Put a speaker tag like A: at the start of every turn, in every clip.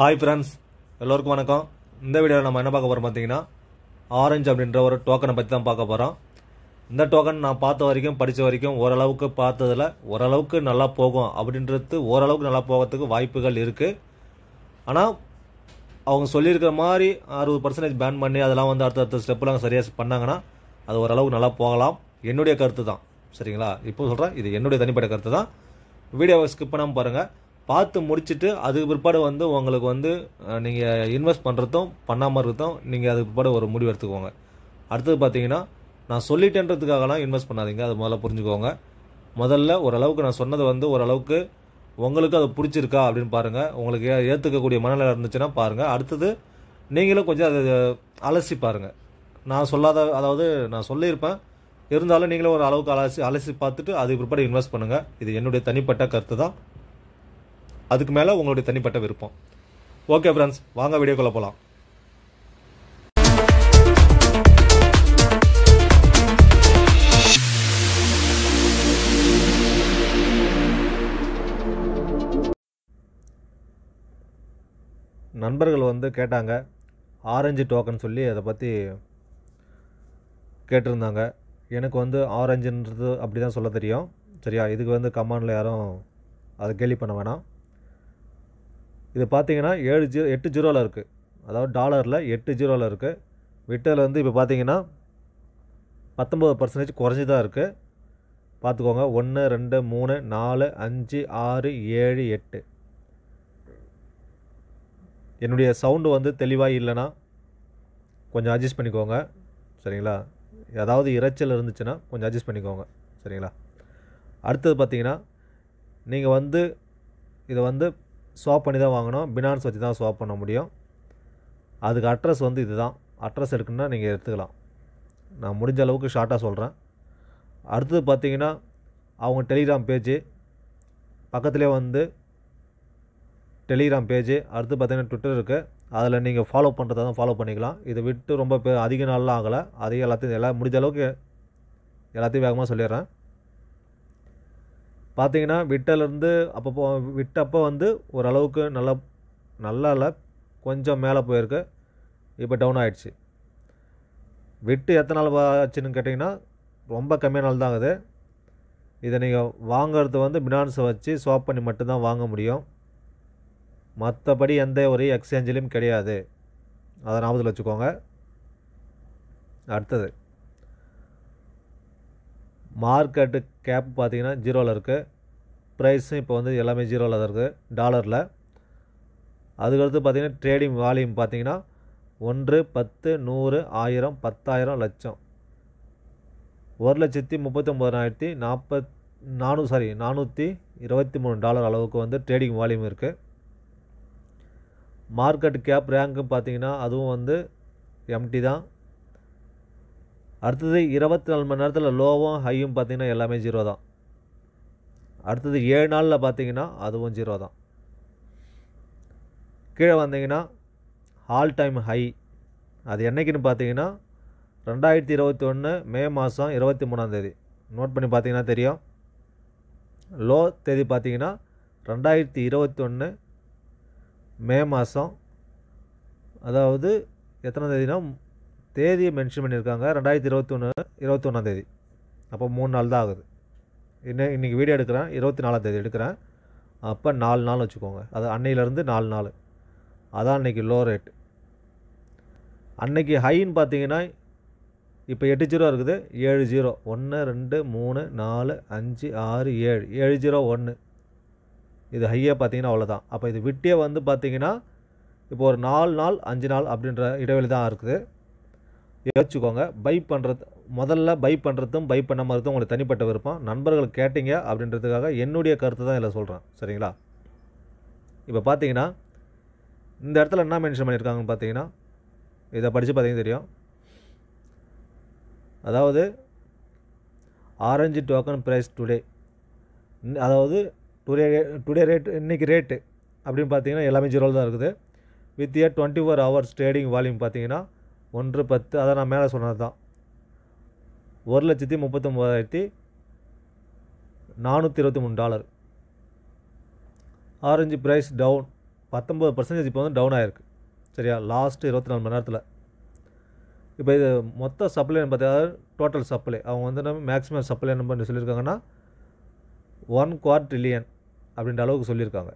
A: hi friends எல்லோருக்கும் வணக்கம் இந்த வீடியோவில் நம்ம என்ன பார்க்க போகிறோம் பார்த்தீங்கன்னா ஆரஞ்சு அப்படின்ற ஒரு டோக்கனை பற்றி தான் பார்க்க போகிறோம் இந்த டோக்கன் நான் பார்த்த வரைக்கும் படித்த வரைக்கும் ஓரளவுக்கு பார்த்ததில் ஓரளவுக்கு நல்லா போகும் அப்படின்றது ஓரளவுக்கு நல்லா போகிறதுக்கு வாய்ப்புகள் இருக்குது ஆனால் அவங்க சொல்லியிருக்கிற மாதிரி அறுபது பர்சன்டேஜ் பேன் பண்ணி அதெல்லாம் வந்து அடுத்தடுத்த ஸ்டெப்பில் அவங்க சரியாக பண்ணாங்கன்னா அது ஓரளவுக்கு நல்லா போகலாம் என்னுடைய கருத்து தான் சரிங்களா இப்போ சொல்கிறேன் இது என்னுடைய தனிப்பட்ட கருத்து தான் வீடியோவை ஸ்கிப் பண்ணாமல் பாருங்கள் பார்த்து முடிச்சுட்டு அதுக்கு பிற்பாடு வந்து உங்களுக்கு வந்து நீங்கள் இன்வெஸ்ட் பண்ணுறதும் பண்ணாமல் இருக்கிறதும் நீங்கள் அதுக்கு பிற்பாடு ஒரு முடிவு எடுத்துக்கோங்க அடுத்தது பார்த்தீங்கன்னா நான் சொல்லிட்டேன்றதுக்காகலாம் இன்வெஸ்ட் பண்ணாதீங்க அது முதல்ல புரிஞ்சுக்கோங்க முதல்ல ஓரளவுக்கு நான் சொன்னது வந்து ஓரளவுக்கு உங்களுக்கு அது பிடிச்சிருக்கா அப்படின்னு பாருங்கள் உங்களுக்கு ஏற்றுக்கக்கூடிய மனநிலை இருந்துச்சுன்னா பாருங்கள் அடுத்தது நீங்களும் கொஞ்சம் அதை அலசி பாருங்கள் நான் சொல்லாத அதாவது நான் சொல்லியிருப்பேன் இருந்தாலும் நீங்களும் ஒரு அளவுக்கு அலசி அலசி பார்த்துட்டு அதுக்கு பிற்பாடு இன்வெஸ்ட் பண்ணுங்கள் இது என்னுடைய தனிப்பட்ட கருத்து தான் அதுக்கு மேலே உங்களுடைய தனிப்பட்ட விருப்பம் ஓகே ஃப்ரெண்ட்ஸ் வாங்க வீடியோக்குள்ளே போகலாம் நண்பர்கள் வந்து கேட்டாங்க ஆரஞ்சு டோக்கன் சொல்லி அதை பற்றி கேட்டிருந்தாங்க எனக்கு வந்து ஆரஞ்சுன்றது அப்படி தான் சொல்ல தெரியும் சரியா இதுக்கு வந்து கமாண்டில் யாரும் அதை கேலி பண்ண வேணாம் இது பார்த்தீங்கன்னா ஏழு ஜீரோ எட்டு ஜீரோவில் இருக்குது அதாவது டாலரில் எட்டு ஜீரோவில் இருக்குது விட்டல் வந்து இப்போ பார்த்தீங்கன்னா பத்தொம்பது பர்சன்டேஜ் குறைஞ்சி தான் இருக்குது பார்த்துக்கோங்க ஒன்று ரெண்டு மூணு நாலு அஞ்சு ஆறு ஏழு எட்டு என்னுடைய சவுண்டு வந்து தெளிவாக இல்லைன்னா கொஞ்சம் அட்ஜஸ்ட் பண்ணிக்கோங்க சரிங்களா ஏதாவது இறைச்சல் இருந்துச்சுன்னா கொஞ்சம் அட்ஜஸ்ட் பண்ணிக்கோங்க சரிங்களா அடுத்தது பார்த்தீங்கன்னா நீங்கள் வந்து இதை வந்து ஸ்வாப் பண்ணி தான் வாங்கணும் பினான்ஸ் வச்சு தான் ஸ்வாப் பண்ண முடியும் அதுக்கு அட்ரஸ் வந்து இது தான் அட்ரஸ் எடுக்குன்னா நீங்கள் எடுத்துக்கலாம் நான் முடிஞ்ச அளவுக்கு ஷார்ட்டாக சொல்கிறேன் அடுத்தது பார்த்தீங்கன்னா அவங்க டெலிகிராம் பேஜு பக்கத்துலேயே வந்து டெலிகிராம் பேஜு அடுத்து பார்த்தீங்கன்னா ட்விட்டர் இருக்குது அதில் நீங்கள் ஃபாலோ பண்ணுறதா தான் ஃபாலோ பண்ணிக்கலாம் இதை விட்டு ரொம்ப அதிக நாளெலாம் ஆகலை அதையும் எல்லாத்தையும் எல்லாம் முடிஞ்ச அளவுக்கு எல்லாத்தையும் வேகமாக சொல்லிடுறேன் பார்த்தீங்கன்னா விட்டலேருந்து அப்பப்போ விட்டப்போ வந்து ஓரளவுக்கு நல்லா நல்லா இல்லை கொஞ்சம் மேலே போயிருக்கு இப்போ டவுன் ஆகிடுச்சு விட்டு எத்தனை நாள் ஆச்சுன்னு கேட்டிங்கன்னா ரொம்ப கம்மியான நாள் தான் ஆகுது இதை நீங்கள் வாங்கிறது வந்து பினான்ஸை வச்சு ஸ்வாப் பண்ணி மட்டும்தான் வாங்க முடியும் மற்றபடி எந்த ஒரு எக்ஸ்சேஞ்சிலையும் கிடையாது அதை ஞாபகத்தில் வச்சுக்கோங்க அடுத்தது மார்க்கெட்டு கேப் பார்த்திங்கன்னா ஜீரோவில் இருக்குது ப்ரைஸும் இப்போ வந்து எல்லாமே ஜீரோவில் தான் இருக்குது டாலரில் அதுக்கடுத்து பார்த்திங்கன்னா ட்ரேடிங் வால்யூம் பார்த்திங்கன்னா ஒன்று பத்து நூறு ஆயிரம் பத்தாயிரம் லட்சம் ஒரு லட்சத்தி முப்பத்தொம்பதாயிரத்தி நாற்பத் நானூறு சாரி நானூற்றி இருபத்தி மூணு டாலர் அளவுக்கு வந்து ட்ரேடிங் வால்யூம் இருக்குது மார்க்கெட் கேப் ரேங்க்கும் பார்த்திங்கன்னா அதுவும் வந்து எம்டி தான் அடுத்தது இருபத்தி நாலு மணி நேரத்தில் லோவும் ஹையும் பார்த்திங்கன்னா எல்லாமே ஜீரோ தான் அடுத்தது ஏழு நாளில் பார்த்தீங்கன்னா அதுவும் ஜீரோ தான் கீழே வந்தீங்கன்னா ஆல் டைம் ஹை அது என்றைக்குன்னு பார்த்தீங்கன்னா ரெண்டாயிரத்தி இருபத்தி ஒன்று மே மாதம் இருபத்தி மூணாந்தேதி நோட் பண்ணி பார்த்தீங்கன்னா தெரியும் லோ தேதி பார்த்தீங்கன்னா ரெண்டாயிரத்தி இருபத்தி ஒன்று மே மாதம் அதாவது எத்தனை தேதினா தேதியை மென்ஷன் பண்ணியிருக்காங்க ரெண்டாயிரத்தி இருபத்தொன்று இருபத்தொன்னாந்தேதி தேதி அப்போ மூணு நாள் தான் ஆகுது இன்னும் இன்றைக்கி வீடியோ எடுக்கிறேன் இருபத்தி நாலாம் தேதி எடுக்கிறேன் அப்போ நாலு நாள் வச்சுக்கோங்க அது அன்னையிலேருந்து நாலு நாள் அதான் அன்றைக்கி லோ ரேட் அன்றைக்கி ஹைன்னு பார்த்தீங்கன்னா இப்போ எட்டு ஜீரோ இருக்குது ஏழு ஜீரோ ஒன்று ரெண்டு மூணு நாலு அஞ்சு ஆறு ஏழு ஏழு ஜீரோ ஒன்று இது ஹையாக பார்த்தீங்கன்னா அவ்வளோதான் அப்போ இது விட்டே வந்து பார்த்தீங்கன்னா இப்போ ஒரு நாலு நாள் அஞ்சு நாள் அப்படின்ற இடைவெளி தான் இருக்குது யோசிச்சுக்கோங்க பை பண்ணுறது முதல்ல பை பண்ணுறதும் பை பண்ண மாதிரி உங்களுக்கு தனிப்பட்ட விருப்பம் நண்பர்கள் கேட்டீங்க அப்படின்றதுக்காக என்னுடைய கருத்து தான் இதில் சொல்கிறேன் சரிங்களா இப்போ பார்த்தீங்கன்னா இந்த இடத்துல என்ன மென்ஷன் பண்ணியிருக்காங்கன்னு பார்த்தீங்கன்னா இதை படித்து பார்த்தீங்கன்னா தெரியும் அதாவது ஆரஞ்சு டோக்கன் ப்ரைஸ் டுடே அதாவது டுடே டுடே ரேட் இன்றைக்கி ரேட்டு அப்படின்னு பார்த்தீங்கன்னா எல்லாமே ஜீரோவில் தான் இருக்குது with a twenty four hours trading volume பார்த்தீங்கன்னா ஒன்று பத்து அதை நான் மேலே சொன்னது தான் ஒரு லட்சத்தி முப்பத்தொம்போதாயிரத்தி நானூற்றி இருபத்தி மூணு டாலர் ஆரஞ்சு ப்ரைஸ் டவுன் பத்தொம்பது பர்சன்டேஜ் இப்போ வந்து டவுன் ஆகிருக்கு சரியா லாஸ்ட்டு இருபத்தி நாலு மணி நேரத்தில் இப்போ இது மொத்த சப்ளை பார்த்தீங்கன்னா டோட்டல் சப்ளை அவங்க வந்து நம்ம மேக்ஸிமம் சப்ளை நம்பர்னு சொல்லியிருக்காங்கன்னா ஒன் குவார் ட்ரில்லியன் அப்படின்ற அளவுக்கு சொல்லியிருக்காங்க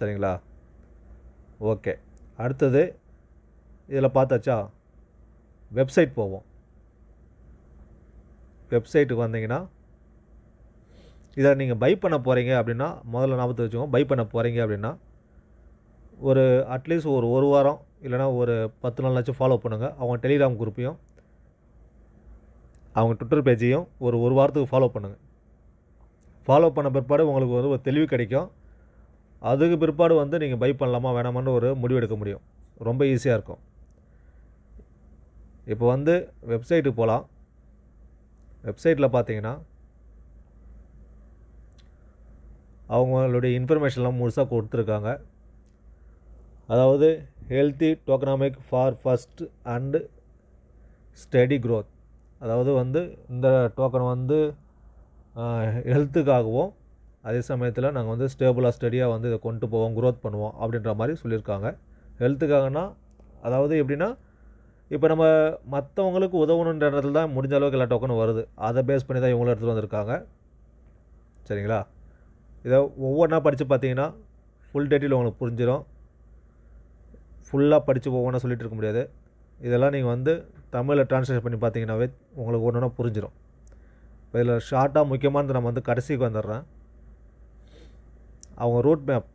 A: சரிங்களா ஓகே அடுத்தது இதில் பார்த்தாச்சா வெப்சைட் போவோம் வெப்சைட்டுக்கு வந்தீங்கன்னா இதை நீங்கள் பை பண்ண போகிறீங்க அப்படின்னா முதல்ல ஞாபகத்தை வச்சுக்கோங்க பை பண்ண போகிறீங்க அப்படின்னா ஒரு அட்லீஸ்ட் ஒரு ஒரு வாரம் இல்லைனா ஒரு பத்து நாள் நாளாச்சும் ஃபாலோ பண்ணுங்கள் அவங்க டெலிகிராம் குரூப்பையும் அவங்க ட்விட்டர் பேஜையும் ஒரு ஒரு வாரத்துக்கு ஃபாலோ பண்ணுங்கள் ஃபாலோ பண்ண பிற்பாடு உங்களுக்கு வந்து ஒரு தெளிவு கிடைக்கும் அதுக்கு பிற்பாடு வந்து நீங்கள் பை பண்ணலாமா வேணாமான்னு ஒரு முடிவு எடுக்க முடியும் ரொம்ப ஈஸியாக இருக்கும் இப்போ வந்து வெப்சைட்டுக்கு போகலாம் வெப்சைட்டில் பார்த்தீங்கன்னா அவங்களுடைய இன்ஃபர்மேஷன்லாம் முழுசாக கொடுத்துருக்காங்க அதாவது healthy tokenomic for fast and steady growth அதாவது வந்து இந்த டோக்கன் வந்து ஹெல்த்துக்காகவும் அதே சமயத்தில் நாங்கள் வந்து ஸ்டேபிளாக ஸ்டடியாக வந்து இதை கொண்டு போவோம் க்ரோத் பண்ணுவோம் அப்படின்ற மாதிரி சொல்லியிருக்காங்க ஹெல்த்துக்காகனா அதாவது எப்படின்னா இப்போ நம்ம மற்றவங்களுக்கு உதவணுன்ற இடத்துல தான் முடிஞ்ச அளவுக்கு எல்லா டோக்கனும் வருது அதை பேஸ் பண்ணி தான் இவங்களும் எடுத்துகிட்டு வந்திருக்காங்க சரிங்களா இதை ஒவ்வொன்றா படித்து பார்த்தீங்கன்னா ஃபுல் டீட்டெயில் உங்களுக்கு புரிஞ்சிடும் ஃபுல்லாக படித்து ஒவ்வொன்றா சொல்லிகிட்டு இருக்க முடியாது இதெல்லாம் நீங்கள் வந்து தமிழில் டிரான்ஸ்லேஷன் பண்ணி பார்த்தீங்கன்னாவே உங்களுக்கு ஒன்று ஒன்றா புரிஞ்சிடும் இப்போ இதில் ஷார்ட்டாக முக்கியமானது நம்ம வந்து கடைசிக்கு வந்துடுறேன் அவங்க ரூட் மேப்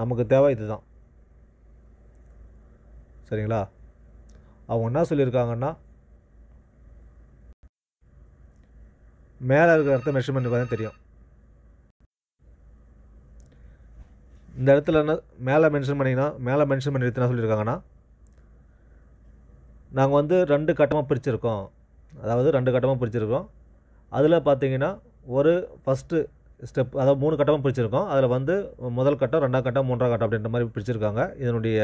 A: நமக்கு தேவை இதுதான் சரிங்களா அவங்க என்ன சொல்லியிருக்காங்கன்னா மேலே இருக்கிற இடத்த மெஷர்மெண்ட் தான் தெரியும் இந்த இடத்துல என்ன மேலே மென்ஷன் பண்ணிங்கன்னா மேலே மென்ஷன் பண்ணி எடுத்து சொல்லியிருக்காங்கன்னா நாங்கள் வந்து ரெண்டு கட்டமாக பிரிச்சுருக்கோம் அதாவது ரெண்டு கட்டமாக பிரிச்சுருக்கோம் அதில் பார்த்தீங்கன்னா ஒரு ஃபஸ்ட்டு ஸ்டெப் அதாவது மூணு கட்டமாக பிரிச்சிருக்கோம் அதில் வந்து முதல் கட்டம் ரெண்டாம் கட்டம் மூன்றாம் கட்டம் அப்படின்ற மாதிரி பிரிச்சிருக்காங்க இதனுடைய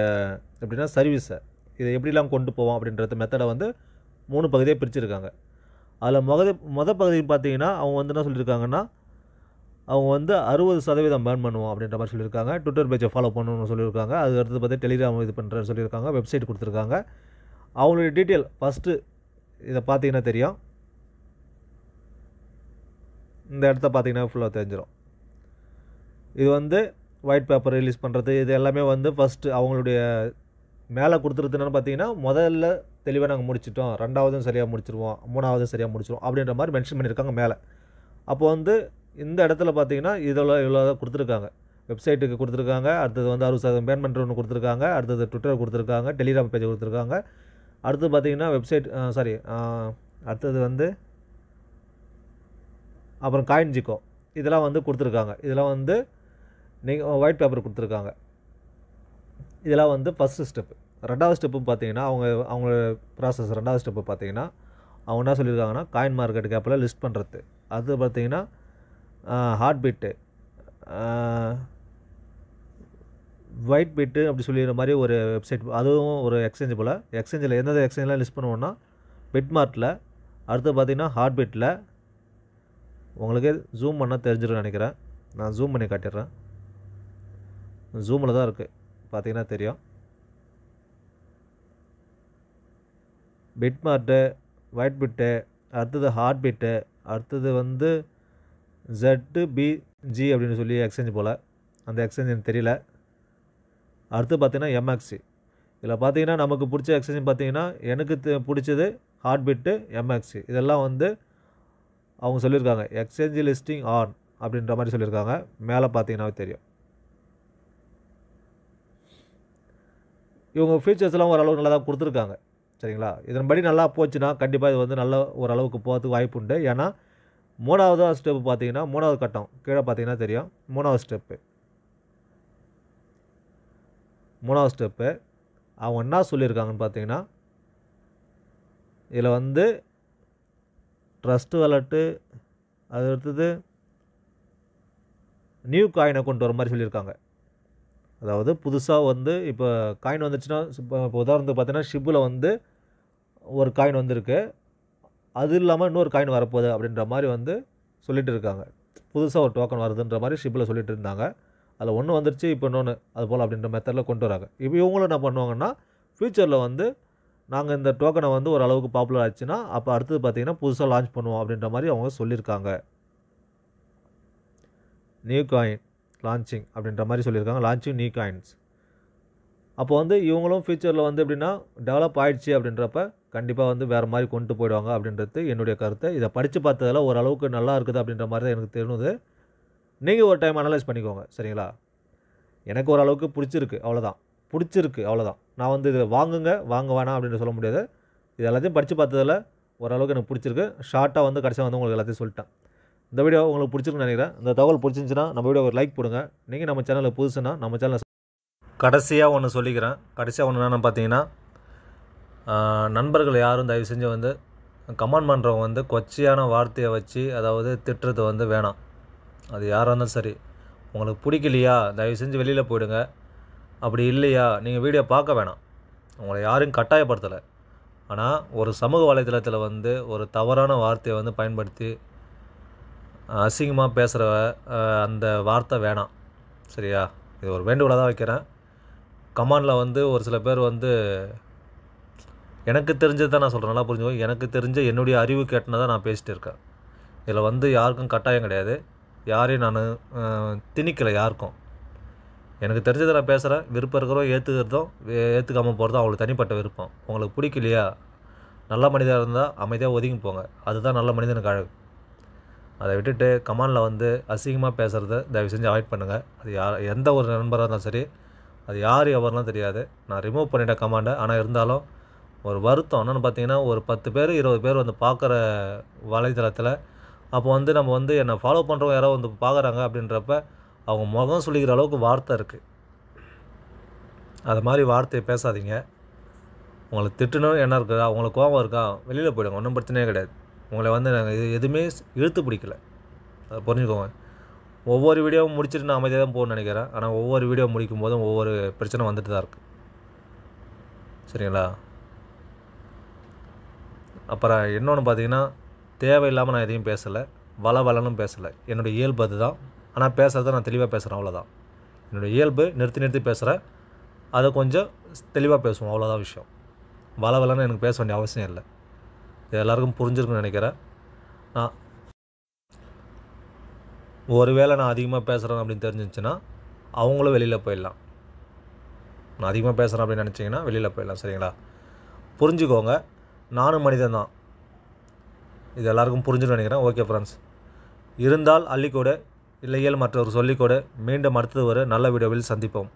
A: எப்படின்னா சர்வீஸை இதை எப்படிலாம் கொண்டு போவோம் அப்படின்றது மெத்தடை வந்து மூணு பகுதியாக பிரிச்சுருக்காங்க அதில் முத மொதல் பகுதி பார்த்தீங்கன்னா அவங்க வந்து என்ன சொல்லியிருக்காங்கன்னா அவங்க வந்து அறுபது சதவீதம் பேன் பண்ணுவோம் அப்படின்ற மாதிரி சொல்லியிருக்காங்க ட்விட்டர் பேஜை ஃபாலோ பண்ணணும்னு சொல்லியிருக்காங்க அது அடுத்து பார்த்து டெலிகிராம் இது பண்ணுறேன்னு சொல்லியிருக்காங்க வெப்சைட் கொடுத்துருக்காங்க அவங்களுடைய டீட்டெயில் ஃபஸ்ட்டு இதை பார்த்தீங்கன்னா தெரியும் இந்த இடத்த பார்த்திங்கன்னா ஃபுல்லாக தெரிஞ்சிடும் இது வந்து ஒயிட் பேப்பர் ரிலீஸ் பண்ணுறது இது எல்லாமே வந்து ஃபஸ்ட்டு அவங்களுடைய மேலே கொடுத்துருதுன்னு பார்த்தீங்கன்னா முதல்ல தெளிவாக நாங்கள் முடிச்சிட்டோம் ரெண்டாவதும் சரியாக முடிச்சிருவோம் மூணாவதும் சரியாக முடிச்சிருவோம் அப்படின்ற மாதிரி மென்ஷன் பண்ணியிருக்காங்க மேலே அப்போது வந்து இந்த இடத்துல பார்த்தீங்கன்னா இதில் இவ்வளோ தான் கொடுத்துருக்காங்க வெப்சைட்டுக்கு கொடுத்துருக்காங்க அடுத்தது வந்து அறுபது சதவீதம் பேமெண்ட் ஒன்று கொடுத்துருக்காங்க அடுத்தது ட்விட்டர் கொடுத்துருக்காங்க டெலிகிராம் பேஜ் கொடுத்துருக்காங்க அடுத்தது பார்த்தீங்கன்னா வெப்சைட் சாரி அடுத்தது வந்து அப்புறம் காயின் ஜிக்கோ இதெல்லாம் வந்து கொடுத்துருக்காங்க இதெல்லாம் வந்து நீங்கள் ஒயிட் பேப்பர் கொடுத்துருக்காங்க இதெல்லாம் வந்து ஃபஸ்ட்டு ஸ்டெப்பு ரெண்டாவது ஸ்டெப்பு பார்த்தீங்கன்னா அவங்க அவங்க ப்ராசஸ் ரெண்டாவது ஸ்டெப்பு பார்த்தீங்கன்னா அவங்க என்ன சொல்லியிருக்காங்கன்னா காயின் மார்க்கெட் கேப்பில் லிஸ்ட் பண்ணுறது அது பார்த்தீங்கன்னா ஹார்ட் பீட்டு ஒயிட் பீட்டு அப்படி சொல்லிடுற மாதிரி ஒரு வெப்சைட் அதுவும் ஒரு எக்ஸ்சேஞ்ச் போல் எக்ஸ்சேஞ்சில் எந்தெந்த எக்ஸ்சேஞ்செலாம் லிஸ்ட் பண்ணுவோன்னா பிட்மார்ட்டில் அடுத்து பார்த்திங்கன்னா ஹார்ட் பீட்டில் உங்களுக்கு ஜூம் பண்ணால் தெரிஞ்சிடும் நினைக்கிறேன் நான் ஜூம் பண்ணி காட்டிடுறேன் ஜூமில் தான் இருக்குது பார்த்தீங்கன்னா தெரியும் பிட் மார்ட்டு ஒயிட் பிட்டு அடுத்தது ஹார்ட் பிட்டு அடுத்தது வந்து ஜட்டு பிஜி அப்படின்னு சொல்லி எக்ஸ்சேஞ்ச் போல் அந்த எக்ஸ்சேஞ்ச் எனக்கு தெரியல அடுத்து பார்த்தீங்கன்னா எம்எக்ஸி இதில் பார்த்தீங்கன்னா நமக்கு பிடிச்ச எக்ஸ்சேஞ்சு பார்த்தீங்கன்னா எனக்கு பிடிச்சது ஹார்ட் பிட்டு எம்எக்ஸி இதெல்லாம் வந்து அவங்க சொல்லியிருக்காங்க எக்ஸ்சேஞ்சு லிஸ்டிங் ஆன் அப்படின்ற மாதிரி சொல்லியிருக்காங்க மேலே பார்த்தீங்கன்னாவே தெரியும் இவங்க ஃபியூச்சர்ஸ்லாம் ஓரளவுக்கு நல்லா தான் கொடுத்துருக்காங்க சரிங்களா இதன்படி நல்லா போச்சுன்னா கண்டிப்பாக இது வந்து நல்ல ஓரளவுக்கு போகிறதுக்கு வாய்ப்பு உண்டு ஏன்னா மூணாவது ஸ்டெப்பு பார்த்தீங்கன்னா மூணாவது கட்டம் கீழே பார்த்தீங்கன்னா தெரியும் மூணாவது ஸ்டெப்பு மூணாவது ஸ்டெப்பு அவங்க என்ன சொல்லியிருக்காங்கன்னு பார்த்தீங்கன்னா இதில் வந்து ட்ரஸ்ட்டு வாலெட்டு அது அடுத்தது நியூ காயினை கொண்டு வர மாதிரி சொல்லியிருக்காங்க அதாவது புதுசாக வந்து இப்போ காயின் வந்துச்சுன்னா இப்போ உதாரணத்துக்கு பார்த்தீங்கன்னா ஷிப்பில் வந்து ஒரு காயின் வந்திருக்கு அது இல்லாமல் இன்னொரு காயின் வரப்போகுது அப்படின்ற மாதிரி வந்து சொல்லிகிட்டு இருக்காங்க புதுசாக ஒரு டோக்கன் வருதுன்ற மாதிரி ஷிப்பில் சொல்லிட்டு இருந்தாங்க அதில் ஒன்று வந்துருச்சு இப்போ இன்னொன்று அது போல் அப்படின்ற மெத்தடில் கொண்டு வராங்க இப்போ இவங்களும் என்ன பண்ணுவாங்கன்னா ஃப்யூச்சரில் வந்து நாங்கள் இந்த டோக்கனை வந்து ஓரளவுக்கு பாப்புலர் ஆச்சுன்னா அப்போ அடுத்தது பார்த்திங்கன்னா புதுசாக லான்ச் பண்ணுவோம் அப்படின்ற மாதிரி அவங்க சொல்லியிருக்காங்க நியூ காயின் லான்ச்சிங் அப்படின்ற மாதிரி சொல்லியிருக்காங்க லான்ச்சிங் நியூ காயின்ஸ் அப்போ வந்து இவங்களும் ஃபியூச்சரில் வந்து எப்படின்னா டெவலப் ஆகிடுச்சு அப்படின்றப்ப கண்டிப்பாக வந்து வேறு மாதிரி கொண்டு போயிடுவாங்க அப்படின்றது என்னுடைய கருத்து இதை படித்து பார்த்ததில் ஓரளவுக்கு நல்லா இருக்குது அப்படின்ற மாதிரி தான் எனக்கு தெரிஞ்சது நீங்கள் ஒரு டைம் அனலைஸ் பண்ணிக்கோங்க சரிங்களா எனக்கு ஓரளவுக்கு பிடிச்சிருக்கு அவ்வளோதான் பிடிச்சிருக்கு அவ்வளோதான் நான் வந்து இதில் வாங்குங்க வாங்க வேணாம் அப்படின்னு சொல்ல முடியாது இது எல்லாத்தையும் படித்து பார்த்ததில் ஓரளவுக்கு எனக்கு பிடிச்சிருக்கு ஷார்ட்டாக வந்து கடைசியாக வந்து உங்களுக்கு எல்லாத்தையும் சொல்லிட்டேன் இந்த வீடியோ உங்களுக்கு பிடிச்சிருக்குன்னு நினைக்கிறேன் இந்த தகவல் பிடிச்சிருந்துச்சின்னா நம்ம வீடியோ ஒரு லைக் போடுங்க நீங்கள் நம்ம சேனலில் புதுசுன்னா நம்ம சேனலில் கடைசியாக ஒன்று சொல்லிக்கிறேன் கடைசியாக ஒன்று என்னென்னு பார்த்தீங்கன்னா நண்பர்கள் யாரும் தயவு செஞ்சு வந்து கமெண்ட் பண்ணுறவங்க வந்து கொச்சையான வார்த்தையை வச்சு அதாவது திட்டுறது வந்து வேணாம் அது யாராக இருந்தாலும் சரி உங்களுக்கு பிடிக்கலையா தயவு செஞ்சு வெளியில் போயிடுங்க அப்படி இல்லையா நீங்கள் வீடியோ பார்க்க வேணாம் உங்களை யாரும் கட்டாயப்படுத்தலை ஆனால் ஒரு சமூக வலைதளத்தில் வந்து ஒரு தவறான வார்த்தையை வந்து பயன்படுத்தி அசிங்கமாக பேசுகிற அந்த வார்த்தை வேணாம் சரியா இது ஒரு வேண்டுகோளாக தான் வைக்கிறேன் கமானில் வந்து ஒரு சில பேர் வந்து எனக்கு தெரிஞ்சது தான் நான் சொல்கிறேன் நல்லா புரிஞ்சு எனக்கு தெரிஞ்ச என்னுடைய அறிவு தான் நான் பேசிகிட்டு இருக்கேன் இதில் வந்து யாருக்கும் கட்டாயம் கிடையாது யாரையும் நான் திணிக்கலை யாருக்கும் எனக்கு தெரிஞ்சதை நான் பேசுகிறேன் விருப்பம் இருக்கிறோம் ஏற்றுக்கிறதும் ஏற்றுக்காமல் போகிறதும் அவங்களுக்கு தனிப்பட்ட விருப்பம் உங்களுக்கு பிடிக்கலையா நல்ல மனிதனாக இருந்தால் அமைதியாக ஒதுங்கி போங்க அதுதான் நல்ல மனிதனுக்கு அழகு அதை விட்டுட்டு கமானில் வந்து அசிங்கமாக பேசுகிறத தயவு செஞ்சு அவாய்ட் பண்ணுங்கள் அது யார் எந்த ஒரு நண்பராக இருந்தாலும் சரி அது யார் எவர்லாம் தெரியாது நான் ரிமூவ் பண்ணிட்டேன் கமாண்டை ஆனால் இருந்தாலும் ஒரு வருத்தம் என்னென்னு பார்த்தீங்கன்னா ஒரு பத்து பேர் இருபது பேர் வந்து பார்க்குற வலைதளத்தில் அப்போ வந்து நம்ம வந்து என்னை ஃபாலோ பண்ணுறவங்க யாரோ வந்து பார்க்குறாங்க அப்படின்றப்ப அவங்க முகம் சொல்லிக்கிற அளவுக்கு வார்த்தை இருக்குது அது மாதிரி வார்த்தையை பேசாதீங்க உங்களை திட்டணும் என்ன இருக்கா அவங்களுக்கு கோபம் இருக்கா வெளியில் போயிடுங்க ஒன்றும் பிரச்சனையே கிடையாது உங்களை வந்து நாங்கள் இது எதுவுமே இழுத்து பிடிக்கல அதை புரிஞ்சுக்கோங்க ஒவ்வொரு வீடியோவும் முடிச்சுட்டு நான் அமைதியாக தான் போகணும்னு நினைக்கிறேன் ஆனால் ஒவ்வொரு வீடியோ முடிக்கும் போதும் ஒவ்வொரு பிரச்சனை வந்துட்டு தான் இருக்குது சரிங்களா அப்புறம் இன்னொன்று பார்த்தீங்கன்னா தேவையில்லாமல் நான் எதையும் பேசலை வள வளனும் பேசலை என்னுடைய இயல்பு அதுதான் ஆனால் பேசுகிறத நான் தெளிவாக பேசுகிறேன் அவ்வளோதான் என்னோடய இயல்பு நிறுத்தி நிறுத்தி பேசுகிறேன் அதை கொஞ்சம் தெளிவாக பேசுவோம் அவ்வளோதான் விஷயம் வளவலன்னு எனக்கு பேச வேண்டிய அவசியம் இல்லை இது எல்லாருக்கும் புரிஞ்சிருக்குன்னு நினைக்கிறேன் நான் ஒருவேளை நான் அதிகமாக பேசுகிறேன் அப்படின்னு தெரிஞ்சிச்சுன்னா அவங்களும் வெளியில் போயிடலாம் நான் அதிகமாக பேசுகிறேன் அப்படின்னு நினச்சிங்கன்னா வெளியில் போயிடலாம் சரிங்களா புரிஞ்சுக்கோங்க நானும் மனிதன் தான் இது எல்லாருக்கும் புரிஞ்சுன்னு நினைக்கிறேன் ஓகே ஃப்ரெண்ட்ஸ் இருந்தால் அள்ளிக்கூட இல்லையேல் மற்றொரு சொல்லிக்கொடு மீண்டும் அடுத்தது ஒரு நல்ல வீடியோவில் சந்திப்போம்